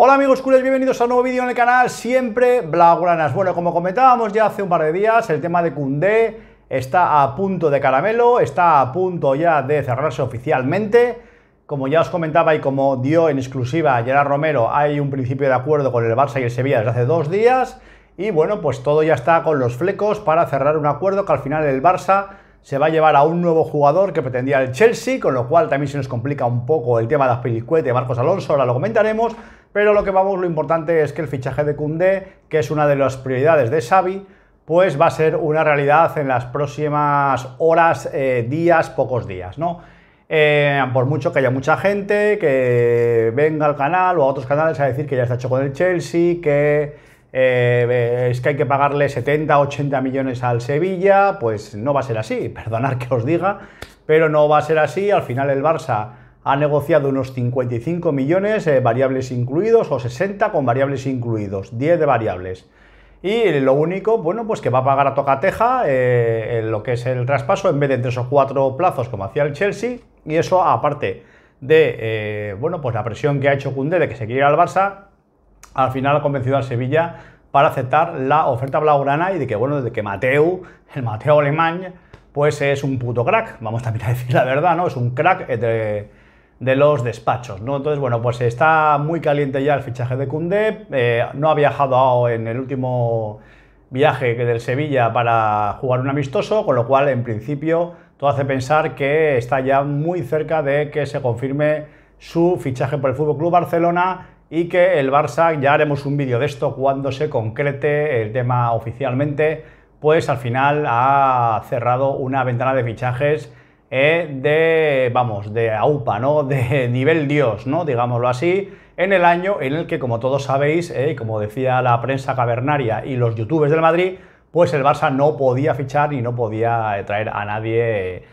Hola amigos culés, bienvenidos a un nuevo vídeo en el canal, siempre blaugranas. Bueno, como comentábamos ya hace un par de días, el tema de Cundé está a punto de caramelo, está a punto ya de cerrarse oficialmente. Como ya os comentaba y como dio en exclusiva Gerard Romero, hay un principio de acuerdo con el Barça y el Sevilla desde hace dos días. Y bueno, pues todo ya está con los flecos para cerrar un acuerdo que al final el Barça se va a llevar a un nuevo jugador que pretendía el Chelsea, con lo cual también se nos complica un poco el tema de Azpilicueta y Marcos Alonso, ahora lo comentaremos. Pero lo que vamos, lo importante es que el fichaje de Cundé, que es una de las prioridades de Xavi, pues va a ser una realidad en las próximas horas, eh, días, pocos días, ¿no? Eh, por mucho que haya mucha gente que venga al canal o a otros canales a decir que ya está hecho con el Chelsea, que eh, es que hay que pagarle 70, 80 millones al Sevilla, pues no va a ser así, perdonad que os diga, pero no va a ser así, al final el Barça ha negociado unos 55 millones de eh, variables incluidos o 60 con variables incluidos, 10 de variables. Y lo único, bueno, pues que va a pagar a tocateja eh, lo que es el traspaso en vez de tres o cuatro plazos como hacía el Chelsea. Y eso aparte de, eh, bueno, pues la presión que ha hecho Cundé de que se quiere ir al Barça, al final ha convencido al Sevilla para aceptar la oferta blaugrana y de que, bueno, de que Mateu, el Mateo alemán, pues es un puto crack, vamos también a decir la verdad, ¿no? Es un crack entre de los despachos, ¿no? Entonces, bueno, pues está muy caliente ya el fichaje de Cundé, eh, no ha viajado en el último viaje del Sevilla para jugar un amistoso, con lo cual, en principio, todo hace pensar que está ya muy cerca de que se confirme su fichaje por el Fútbol Club Barcelona y que el Barça, ya haremos un vídeo de esto cuando se concrete el tema oficialmente, pues al final ha cerrado una ventana de fichajes eh, de, vamos, de AUPA, ¿no? De nivel Dios, ¿no? Digámoslo así, en el año en el que, como todos sabéis, eh, como decía la prensa cavernaria y los youtubers del Madrid, pues el Barça no podía fichar y no podía eh, traer a nadie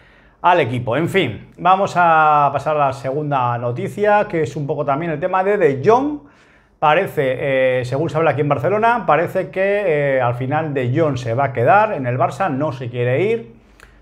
al equipo. En fin, vamos a pasar a la segunda noticia, que es un poco también el tema de De Jong. Parece, según se habla aquí en Barcelona, parece que al final De Jong se va a quedar en el Barça, no se quiere ir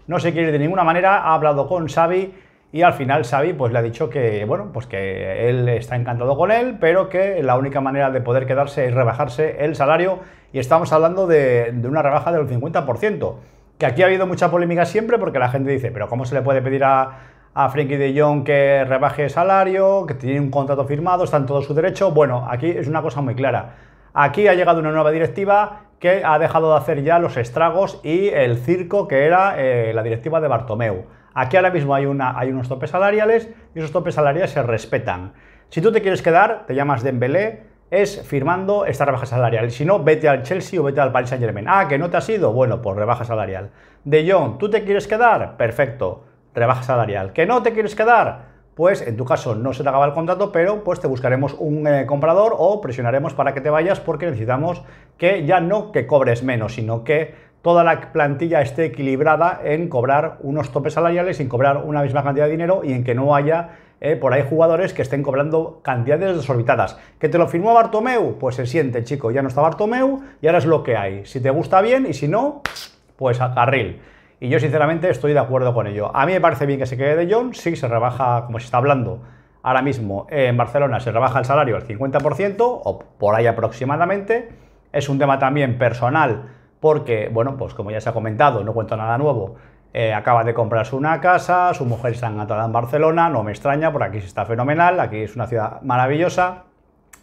no se quiere de ninguna manera, ha hablado con Xavi y al final Xavi pues le ha dicho que, bueno, pues que él está encantado con él, pero que la única manera de poder quedarse es rebajarse el salario y estamos hablando de, una rebaja del 50%, que aquí ha habido mucha polémica siempre porque la gente dice, pero ¿cómo se le puede pedir a, a Frenkie de Jong que rebaje el salario, que tiene un contrato firmado, está en todo su derecho. Bueno, aquí es una cosa muy clara. Aquí ha llegado una nueva directiva que ha dejado de hacer ya los estragos y el circo que era eh, la directiva de Bartomeu. Aquí ahora mismo hay, una, hay unos topes salariales y esos topes salariales se respetan. Si tú te quieres quedar, te llamas Dembélé, es firmando esta rebaja salarial. Si no, vete al Chelsea o vete al Paris Saint Germain. Ah, que no te has ido. Bueno, pues rebaja salarial. De Jong, ¿tú te quieres quedar? Perfecto, rebaja salarial. ¿Que no te quieres quedar? pues en tu caso no se te acaba el contrato, pero pues te buscaremos un eh, comprador o presionaremos para que te vayas porque necesitamos que ya no que cobres menos, sino que toda la plantilla esté equilibrada en cobrar unos topes salariales, sin cobrar una misma cantidad de dinero y en que no haya eh, por ahí jugadores que estén cobrando cantidades desorbitadas. ¿Que te lo firmó Bartomeu? Pues se siente, chico, ya no está Bartomeu y ahora es lo que hay. Si te gusta bien y si no, pues a carril. Y yo sinceramente estoy de acuerdo con ello. A mí me parece bien que se quede de Jong, sí se rebaja, como se está hablando ahora mismo en Barcelona, se rebaja el salario al 50% o por ahí aproximadamente. Es un tema también personal porque, bueno, pues como ya se ha comentado, no cuento nada nuevo. Eh, acaba de comprarse una casa, su mujer está encantada en Barcelona, no me extraña, por aquí se está fenomenal, aquí es una ciudad maravillosa.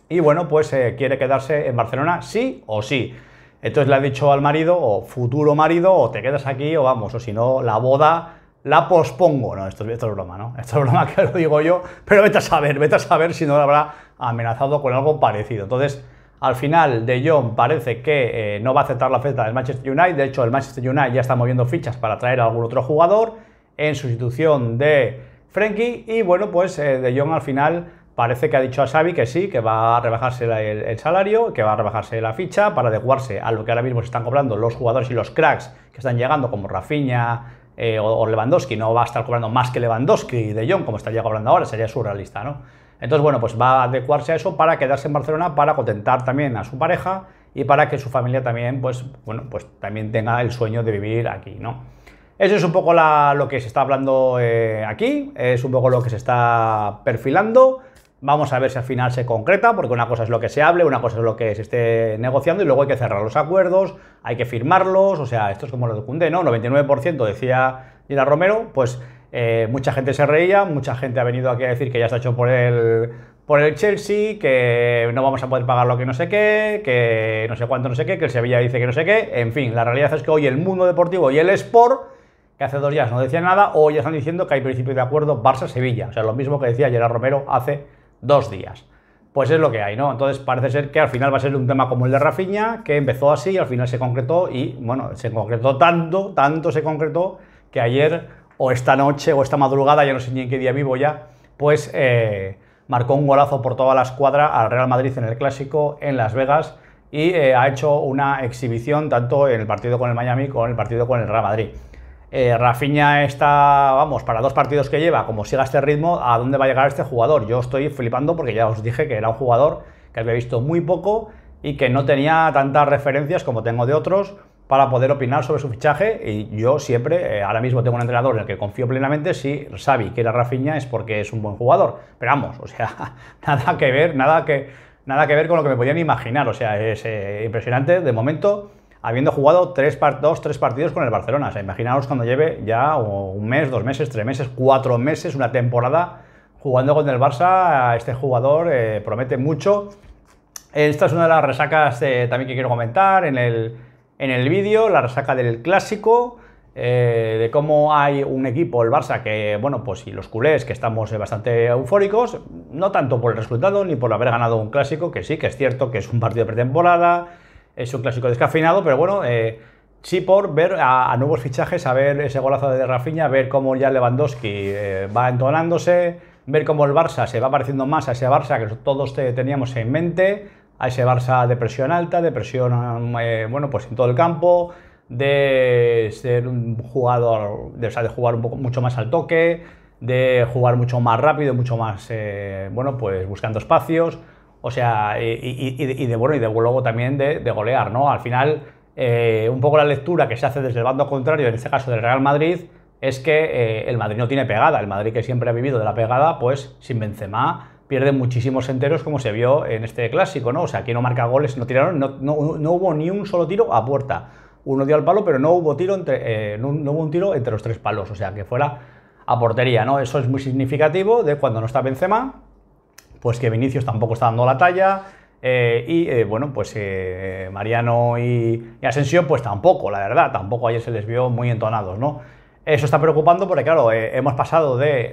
Y bueno, pues eh, quiere quedarse en Barcelona sí o sí. Entonces le ha dicho al marido, o futuro marido, o te quedas aquí, o vamos, o si no, la boda la pospongo. No, esto, es broma, ¿no? Esto es broma que lo digo yo, pero vete a saber, vete a saber si no habrá amenazado con algo parecido. Entonces, al final, De Jong parece que eh, no va a aceptar la oferta del Manchester United. De hecho, el Manchester United ya está moviendo fichas para traer a algún otro jugador en sustitución de Frenkie. Y bueno, pues eh, De Jong al final parece que ha dicho a Xavi que sí, que va a rebajarse el, salario, que va a rebajarse la ficha para adecuarse a lo que ahora mismo se están cobrando los jugadores y los cracks que están llegando, como Rafinha eh, o, Lewandowski. No va a estar cobrando más que Lewandowski y De Jong, como estaría cobrando ahora, sería surrealista, ¿no? Entonces, bueno, pues va a adecuarse a eso para quedarse en Barcelona, para contentar también a su pareja y para que su familia también, pues, bueno, pues también tenga el sueño de vivir aquí, ¿no? Eso es un poco lo que se está hablando eh, aquí, es un poco lo que se está perfilando. Vamos a ver si al final se concreta, porque una cosa es lo que se hable, una cosa es lo que se esté negociando y luego hay que cerrar los acuerdos, hay que firmarlos, o sea, esto es como lo de Cundé, ¿no? 99% decía Gerard Romero, pues eh, mucha gente se reía, mucha gente ha venido aquí a decir que ya está hecho por el, por el Chelsea, que no vamos a poder pagar lo que no sé qué, que no sé cuánto no sé qué, que el Sevilla dice que no sé qué, en fin, la realidad es que hoy el mundo deportivo y el sport que hace dos días no decía nada, hoy ya están diciendo que hay principio de acuerdo Barça-Sevilla. O sea, lo mismo que decía Gerard Romero hace dos días. Pues es lo que hay, ¿no? Entonces parece ser que al final va a ser un tema como el de Rafiña, que empezó así y al final se concretó y, bueno, se concretó tanto, tanto se concretó que ayer o esta noche o esta madrugada, ya no sé ni en qué día vivo ya, pues eh, marcó un golazo por toda la escuadra al Real Madrid en el Clásico en Las Vegas y eh, ha hecho una exhibición tanto en el partido con el Miami como en el partido con el Real Madrid. Eh, Rafinha está, vamos, para dos partidos que lleva, como siga este ritmo, ¿a dónde va a llegar este jugador? Yo estoy flipando porque ya os dije que era un jugador que había visto muy poco y que no tenía tantas referencias como tengo de otros para poder opinar sobre su fichaje y yo siempre, eh, ahora mismo tengo un entrenador en el que confío plenamente, si sabe que a Rafinha es porque es un buen jugador, pero vamos, o sea, nada que ver, nada que, nada que ver con lo que me podían imaginar, o sea, es eh, impresionante, de momento habiendo jugado tres par dos, tres partidos con el Barcelona. imaginaos cuando lleve ya un mes, dos meses, tres meses, cuatro meses, una temporada jugando con el Barça. Este jugador eh, promete mucho. Esta es una de las resacas eh, también que quiero comentar en el, en el vídeo, la resaca del clásico. Eh, de cómo hay un equipo, el Barça, que, bueno, pues y los culés, que estamos bastante eufóricos, no tanto por el resultado ni por haber ganado un clásico, que sí, que es cierto que es un partido de pretemporada, es un clásico descafeinado, pero bueno, eh, sí por ver a, nuevos fichajes, a ver ese golazo de Rafinha, ver cómo ya Lewandowski eh, va entonándose, ver cómo el Barça se va pareciendo más a ese Barça que todos teníamos en mente, a ese Barça de presión alta, de presión, eh, bueno, pues en todo el campo, de ser un jugador, de, jugar un poco, mucho más al toque, de jugar mucho más rápido, mucho más, bueno, pues buscando espacios. O sea, y, de bueno, y de, luego también de, golear, ¿no? Al final, eh, un poco la lectura que se hace desde el bando contrario, en este caso del Real Madrid, es que eh, el Madrid no tiene pegada. El Madrid que siempre ha vivido de la pegada, pues sin Benzema pierde muchísimos enteros, como se vio en este clásico, ¿no? O sea, aquí no marca goles, no tiraron, no, hubo ni un solo tiro a puerta. Uno dio al palo, pero no hubo tiro entre, eh, hubo un tiro entre los tres palos. O sea, que fuera a portería, ¿no? Eso es muy significativo de cuando no está Benzema pues que Vinicius tampoco está dando la talla. Eh, y eh, bueno, pues eh, Mariano y, Ascensión pues tampoco, la verdad, tampoco ayer se les vio muy entonados, ¿no? Eso está preocupando porque, claro, hemos pasado de,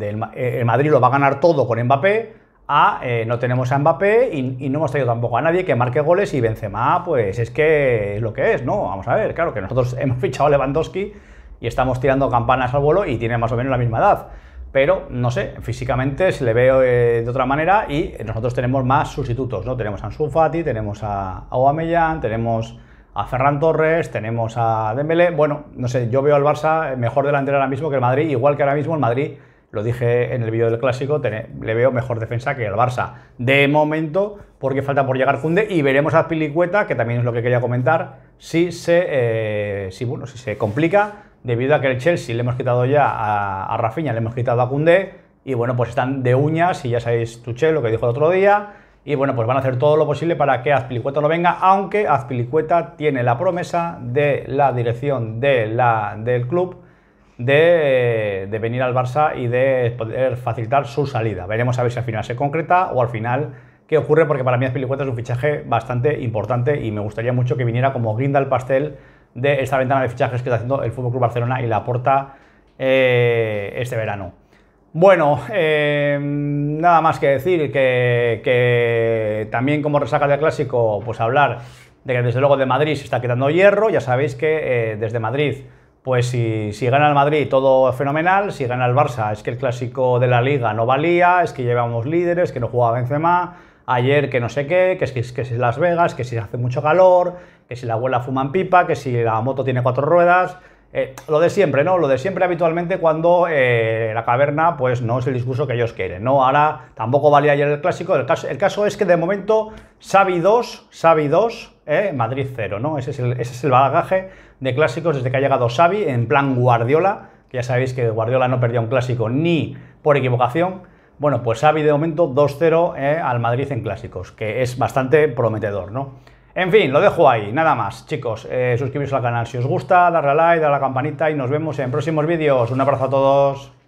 el, Madrid lo va a ganar todo con Mbappé a no tenemos a Mbappé y, no hemos traído tampoco a nadie que marque goles y Benzema, pues es que lo que es, ¿no? Vamos a ver, claro que nosotros hemos fichado a Lewandowski y estamos tirando campanas al vuelo y tiene más o menos la misma edad pero no sé, físicamente se le veo eh, de otra manera y nosotros tenemos más sustitutos, ¿no? Tenemos a Ansu tenemos a Aubameyang, tenemos a Ferran Torres, tenemos a Dembélé, bueno, no sé, yo veo al Barça mejor delantero ahora mismo que el Madrid, igual que ahora mismo el Madrid, lo dije en el vídeo del Clásico, le veo mejor defensa que el Barça, de momento, porque falta por llegar Cunde y veremos a Pilicueta, que también es lo que quería comentar, si se, eh, si, si se complica debido a que el Chelsea le hemos quitado ya a, a le hemos quitado a Koundé, y bueno, pues están de uñas, y ya sabéis Tuchel lo que dijo el otro día, y bueno, pues van a hacer todo lo posible para que Azpilicueta no venga, aunque Azpilicueta tiene la promesa de la dirección del club de, de, venir al Barça y de poder facilitar su salida. Veremos a ver si al final se concreta o al final qué ocurre, porque para mí Azpilicueta es un fichaje bastante importante y me gustaría mucho que viniera como guinda al pastel de esta ventana de fichajes que está haciendo el FC Barcelona y la aporta eh, este verano. Bueno, eh, nada más que decir que, también como resaca del clásico, pues hablar de que desde luego de Madrid se está quitando hierro, ya sabéis que eh, desde Madrid, pues si, gana el Madrid todo fenomenal, si gana el Barça es que el clásico de la liga no valía, es que llevábamos líderes, que no jugaba Benzema, ayer que no sé qué, que es que, que es Las Vegas, que si hace mucho calor, que si la abuela fuma en pipa, que si la moto tiene cuatro ruedas, eh, lo de siempre, ¿no? Lo de siempre habitualmente cuando eh, la caverna, pues no es el discurso que ellos quieren, ¿no? Ahora tampoco valía ayer el clásico. El caso, es que de momento Xavi 2, Xavi 2, eh, Madrid 0, ¿no? Ese es, el, bagaje de clásicos desde que ha llegado Xavi en plan Guardiola, que ya sabéis que Guardiola no perdió un clásico ni por equivocación. Bueno, pues Xavi de momento 2-0 al Madrid en clásicos, que es bastante prometedor, ¿no? En fin, lo dejo ahí, nada más. Chicos, eh, suscribiros al canal si os gusta, darle a like, darle a la campanita y nos vemos en próximos vídeos. Un abrazo a todos.